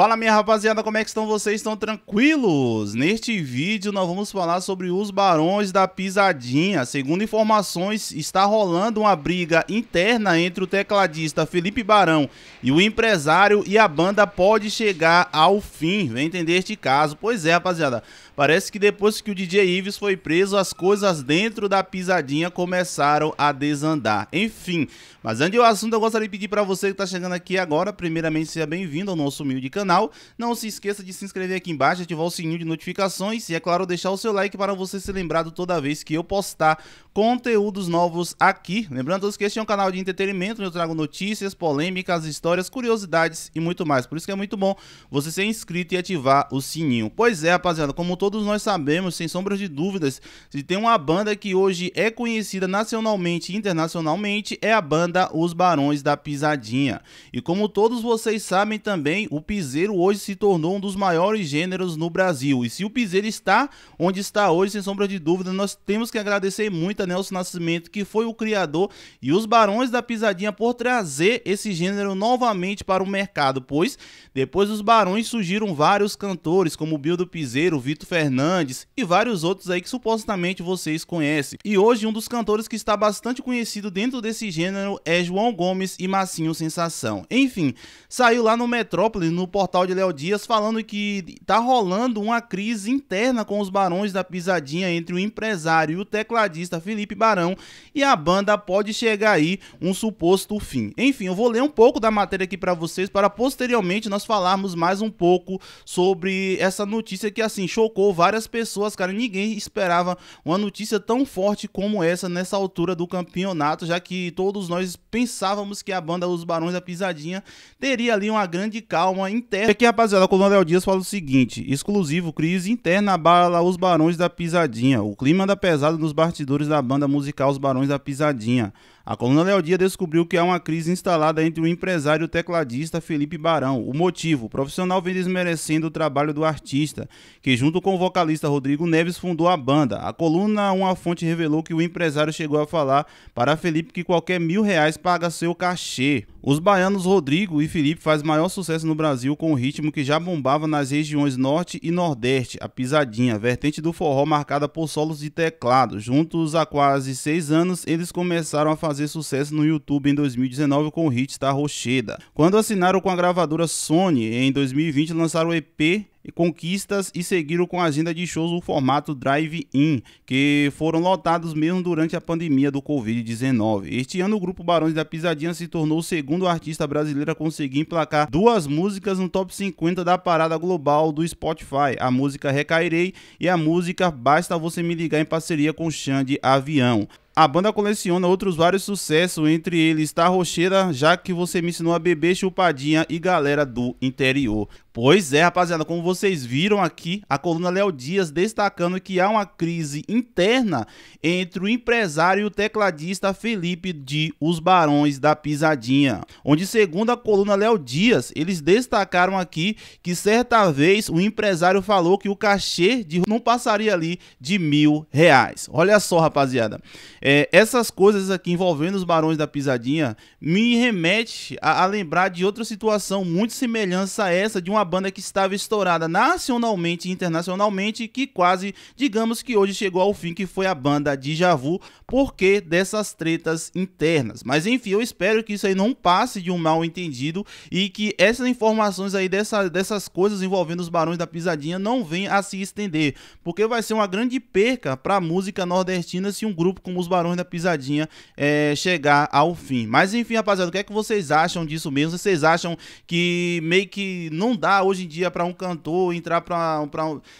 Fala minha rapaziada, como é que estão vocês? Estão tranquilos? Neste vídeo nós vamos falar sobre os Barões da Pisadinha. Segundo informações, está rolando uma briga interna entre o tecladista Felipe Barão e o empresário e a banda pode chegar ao fim. Vem entender este caso. Pois é, rapaziada. Parece que depois que o DJ Ives foi preso, as coisas dentro da pisadinha começaram a desandar. Enfim, mas antes do assunto, eu gostaria de pedir para você que está chegando aqui agora, primeiramente seja bem-vindo ao nosso humilde canal canal. Não se esqueça de se inscrever aqui embaixo, ativar o sininho de notificações e, é claro, deixar o seu like para você ser lembrado toda vez que eu postar conteúdos novos aqui. Lembrando a todos que este é um canal de entretenimento, onde eu trago notícias, polêmicas, histórias, curiosidades e muito mais. Por isso que é muito bom você ser inscrito e ativar o sininho. Pois é, rapaziada, como todos nós sabemos, sem sombras de dúvidas, se tem uma banda que hoje é conhecida nacionalmente e internacionalmente, é a banda Os Barões da Pisadinha. E como todos vocês sabem também, o piseiro hoje se tornou um dos maiores gêneros no Brasil. E se o piseiro está onde está hoje, sem sombra de dúvida, nós temos que agradecer muito a Nelson Nascimento, que foi o criador, e os Barões da Pisadinha por trazer esse gênero novamente para o mercado, pois depois dos Barões surgiram vários cantores, como Bill do Piseiro, Vitor Fernandes e vários outros aí que supostamente vocês conhecem. E hoje um dos cantores que está bastante conhecido dentro desse gênero é João Gomes e Massinho Sensação. Enfim, saiu lá no Metrópole, no portal de Léo Dias, falando que tá rolando uma crise interna com os Barões da Pisadinha entre o empresário e o tecladista Felipe Barão e a banda pode chegar aí um suposto fim. Enfim, eu vou ler um pouco da matéria aqui para vocês para posteriormente nós falarmos mais um pouco sobre essa notícia que assim chocou várias pessoas, cara, ninguém esperava uma notícia tão forte como essa nessa altura do campeonato, já que todos nós pensávamos que a banda Os Barões da Pisadinha teria ali uma grande calma interna. Aqui, rapaziada, o Léo Dias fala o seguinte: exclusivo, crise interna abala Os Barões da Pisadinha. O clima da pesada nos bastidores da banda musical Os Barões da Pisadinha. A coluna Léo Dia descobriu que há uma crise instalada entre o empresário tecladista Felipe Barão. O motivo? O profissional vem desmerecendo o trabalho do artista, que junto com o vocalista Rodrigo Neves fundou a banda. A coluna Uma Fonte revelou que o empresário chegou a falar para Felipe que qualquer mil reais paga seu cachê. Os baianos Rodrigo e Felipe fazem maior sucesso no Brasil com o ritmo que já bombava nas regiões norte e nordeste, a pisadinha, vertente do forró marcada por solos de teclado. Juntos há quase seis anos, eles começaram a fazer fazer sucesso no YouTube em 2019 com o hit Star Rocheda. Quando assinaram com a gravadora Sony, em 2020 lançaram o EP conquistas e seguiram com a agenda de shows no formato drive-in, que foram lotados mesmo durante a pandemia do Covid-19. Este ano, o grupo Barões da Pisadinha se tornou o segundo artista brasileiro a conseguir emplacar duas músicas no top 50 da parada global do Spotify: a música Recairei e a música Basta Você Me Ligar em parceria com Xande Avião. A banda coleciona outros vários sucessos, entre eles Tá Rocheira, Já Que Você Me Ensinou a Beber, Chupadinha e Galera do Interior. Pois é, rapaziada, como vocês viram aqui, a coluna Léo Dias destacando que há uma crise interna entre o empresário e o tecladista Felipe de Os Barões da Pisadinha, onde segundo a coluna Léo Dias, eles destacaram aqui que certa vez o empresário falou que o cachê de não passaria ali de mil reais. Olha só, rapaziada, é, essas coisas aqui envolvendo os Barões da Pisadinha me remete a, a lembrar de outra situação muito semelhante a essa de uma uma banda que estava estourada nacionalmente e internacionalmente, que quase, digamos que hoje chegou ao fim, que foi a banda Deja Vu, porque dessas tretas internas. Mas enfim, eu espero que isso aí não passe de um mal entendido e que essas informações aí dessa, dessas coisas envolvendo os Barões da Pisadinha não venham a se estender, porque vai ser uma grande perca para a música nordestina se um grupo como os Barões da Pisadinha é, chegar ao fim. Mas enfim, rapaziada, o que é que vocês acham disso mesmo? Vocês acham que meio que não dá dá hoje em dia para um cantor entrar para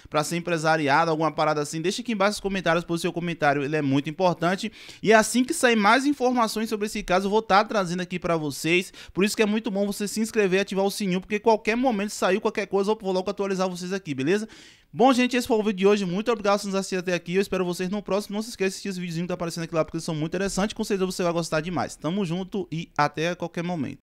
pra ser empresariado, alguma parada assim, deixa aqui embaixo os comentários, pois o seu comentário ele é muito importante. E assim que sair mais informações sobre esse caso, eu vou estar tá trazendo aqui para vocês. Por isso que é muito bom você se inscrever e ativar o sininho, porque qualquer momento saiu qualquer coisa, eu vou logo atualizar vocês aqui, beleza? Bom, gente, esse foi o vídeo de hoje. Muito obrigado por nos assistir até aqui. Eu espero vocês no próximo. Não se esqueça de assistir os videozinhos que tá aparecendo aqui lá, porque eles são muito interessantes. Com certeza você vai gostar demais. Tamo junto e até qualquer momento.